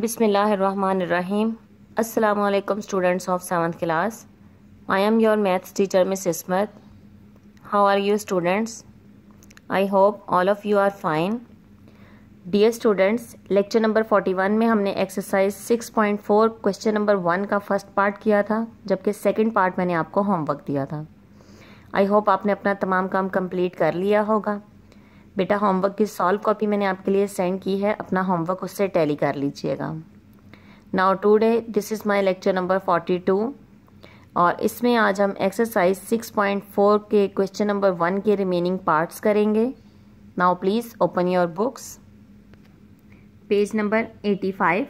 बिसमीम अल्लाम students of seven class I am your maths teacher miss Ismat how are you students I hope all of you are fine एस students lecture number 41 में हमने exercise 6.4 question number one का first part किया था जबकि second part मैंने आपको homework दिया था आई होप आपने अपना तमाम काम कम्प्लीट कर लिया होगा बेटा होमवर्क की सॉल्व कॉपी मैंने आपके लिए सेंड की है अपना होमवर्क उससे टैली कर लीजिएगा now today this is my lecture number forty two और इसमें आज हम एक्सरसाइज सिक्स पॉइंट फोर के क्वेश्चन नंबर वन के रिमेनिंग पार्ट्स करेंगे now please open your books page number eighty five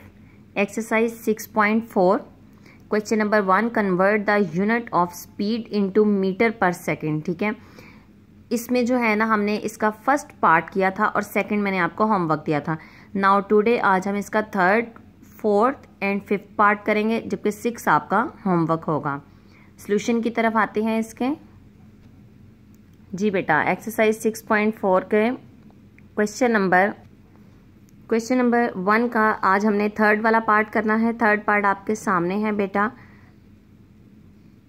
exercise six point four question number one convert the unit of speed into metre per second ठीक है इसमें जो है ना हमने इसका फर्स्ट पार्ट किया था और सेकंड मैंने आपको होमवर्क दिया था नाउ टुडे आज हम इसका third fourth and fifth part करेंगे जबकि सिक्स आपका होमवर्क होगा सोल्यूशन की तरफ आते हैं इसके जी बेटा एक्सरसाइज सिक्स पॉइंट फोर के question number question number one का आज हमने थर्ड वाला पार्ट करना है थर्ड पार्ट आपके सामने है बेटा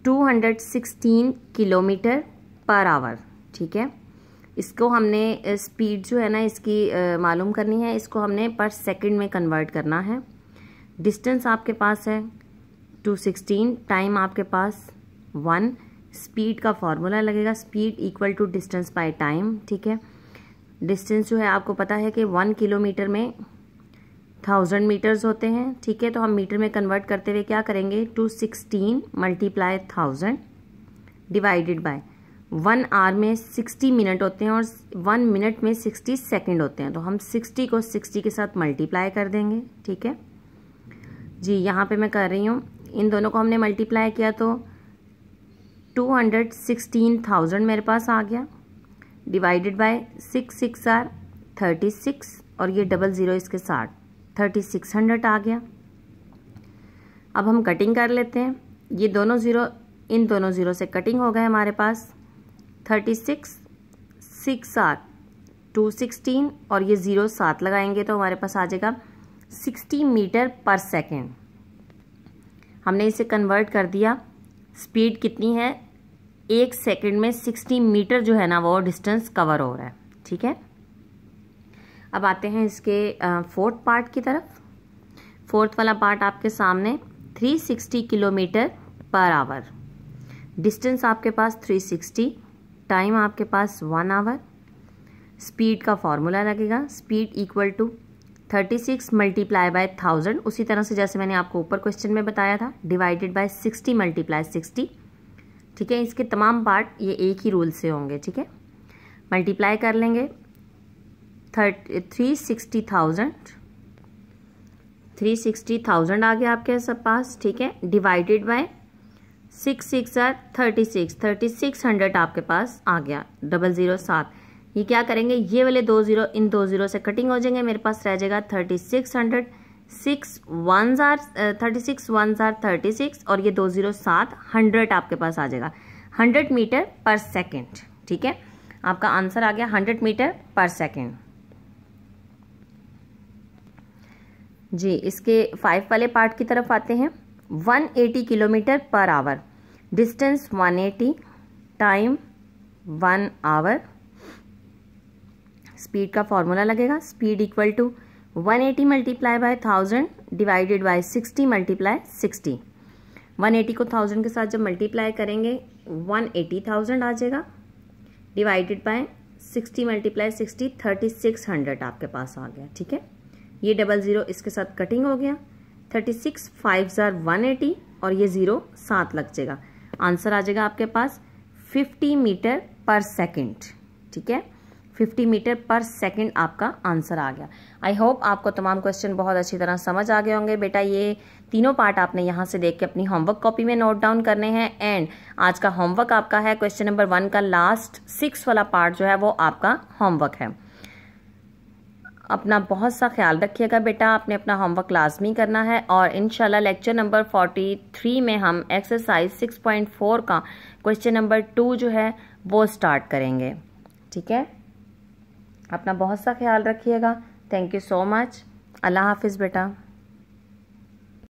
216 किलोमीटर पर आवर ठीक है इसको हमने स्पीड जो है ना इसकी मालूम करनी है इसको हमने पर सेकंड में कन्वर्ट करना है डिस्टेंस आपके पास है टू सिक्सटीन टाइम आपके पास वन स्पीड का फॉर्मूला लगेगा speed equal to distance by time ठीक है डिस्टेंस जो है आपको पता है कि वन किलोमीटर में थाउजेंड मीटर्स होते हैं ठीक है तो हम मीटर में कन्वर्ट करते हुए क्या करेंगे two sixteen multiply thousand divided by one hour में सिक्सटी मिनट होते हैं और वन मिनट में सिक्सटी सेकेंड होते हैं तो हम सिक्सटी को सिक्सटी के साथ मल्टीप्लाई कर देंगे ठीक है जी यहाँ पे मैं कर रही हूँ इन दोनों को हमने मल्टीप्लाई किया तो टू हंड्रेड सिक्सटीन थाउजेंड मेरे पास आ गया divided by six six are thirty six और ये डबल ज़ीरो इसके साथ थर्टी सिक्स हंड्रेड आ गया अब हम कटिंग कर लेते हैं ये दोनों ज़ीरो इन दोनों ज़ीरो से कटिंग हो गए हमारे पास थर्टी सिक्स सिक्स सात टू सिक्सटीन और ये ज़ीरो सात लगाएंगे तो हमारे पास आ जाएगा सिक्सटी मीटर पर सेकेंड हमने इसे कन्वर्ट कर दिया स्पीड कितनी है एक सेकेंड में सिक्सटी मीटर जो है ना वो डिस्टेंस कवर हो रहा है ठीक है अब आते हैं इसके फोर्थ पार्ट की तरफ फोर्थ वाला पार्ट आपके सामने 360 किलोमीटर पर आवर डिस्टेंस आपके पास 360 टाइम आपके पास वन आवर स्पीड का फॉर्मूला लगेगा speed equal to thirty six multiply by thousand उसी तरह से जैसे मैंने आपको ऊपर क्वेश्चन में बताया था divided by sixty multiply sixty ठीक है इसके तमाम पार्ट ये एक ही रूल से होंगे ठीक है मल्टीप्लाई कर लेंगे thirty three sixty thousand three sixty thousand आ गया आपके सब पास ठीक है divided by six six are thirty six thirty six hundred आपके पास आ गया डबल ज़ीरो सात ये क्या करेंगे ये वाले दो ज़ीरो इन दो ज़ीरो से कटिंग हो जाएंगे मेरे पास रह जाएगा thirty six hundred six one ज़ार थर्टी सिक्स वन ज़ार थर्टी सिक्स और ये दो ज़ीरो सात हंड्रेड आपके पास आ जाएगा हंड्रेड मीटर पर सेकेंड ठीक है आपका आंसर आ गया हंड्रेड मीटर पर सेकेंड जी इसके फाइव वाले पार्ट की तरफ आते हैं 180 kilometre per hour distance 180 time one hour speed का फॉर्मूला लगेगा speed equal to 180 eighty multiply by thousand divided by sixty multiply 60 को थाउजेंड के साथ जब मल्टीप्लाई करेंगे 180,000 आ जाएगा divided by 60 multiply sixty thirty six hundred आपके पास आ गया ठीक है ये डबल ज़ीरो इसके साथ कटिंग हो गया थर्टी सिक्स फाइव ज़ार वन एटी और ये ज़ीरो सात लग जाएगा आंसर आ जाएगा आपके पास फिफ्टी मीटर पर सेकेंड ठीक है फिफ्टी मीटर पर सेकेंड आपका आंसर आ गया आई होप आपको तमाम क्वेश्चन बहुत अच्छी तरह समझ आ गए होंगे बेटा ये तीनों पार्ट आपने यहाँ से देख के अपनी होमवर्क कॉपी में नोट डाउन करने हैं एंड आज का होमवर्क आपका है क्वेश्चन नंबर वन का लास्ट सिक्स वाला पार्ट जो है वो आपका होमवर्क है अपना बहुत सा ख्याल रखिएगा बेटा आपने अपना होमवर्क लाजमी करना है और इन लेक्चर नंबर 43 में हम एक्सरसाइज 6.4 का क्वेश्चन नंबर टू जो है वो स्टार्ट करेंगे ठीक है अपना बहुत सा ख्याल रखिएगा थैंक यू सो मच अल्लाह हाफिज़ बेटा